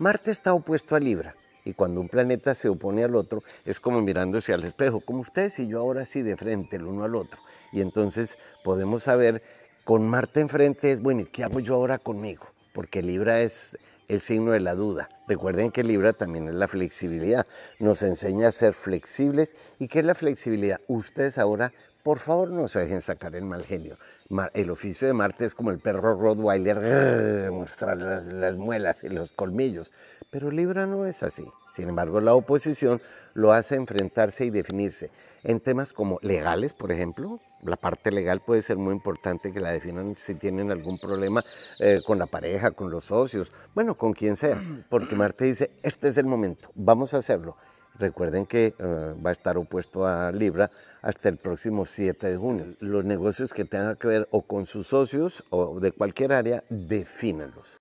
Marte está opuesto a Libra. Y cuando un planeta se opone al otro, es como mirándose al espejo, como ustedes y yo ahora sí de frente el uno al otro. Y entonces podemos saber, con Marte enfrente es, bueno, ¿y qué hago yo ahora conmigo? Porque Libra es el signo de la duda, Recuerden que Libra también es la flexibilidad. Nos enseña a ser flexibles. ¿Y qué es la flexibilidad? Ustedes ahora, por favor, no se dejen sacar el mal genio. El oficio de Marte es como el perro Rottweiler, mostrar las, muelas y los colmillos. Pero Libra no es así. Sin embargo, la oposición lo hace enfrentarse y definirse en temas como legales, por ejemplo. La parte legal puede ser muy importante que la definan si tienen algún problema eh, con la pareja, con los socios, bueno, con quien sea, porque Marte dice, este es el momento, vamos a hacerlo. Recuerden que eh, va a estar opuesto a Libra hasta el próximo 7 de junio. Los negocios que tengan que ver o con sus socios o de cualquier área, defínenlos.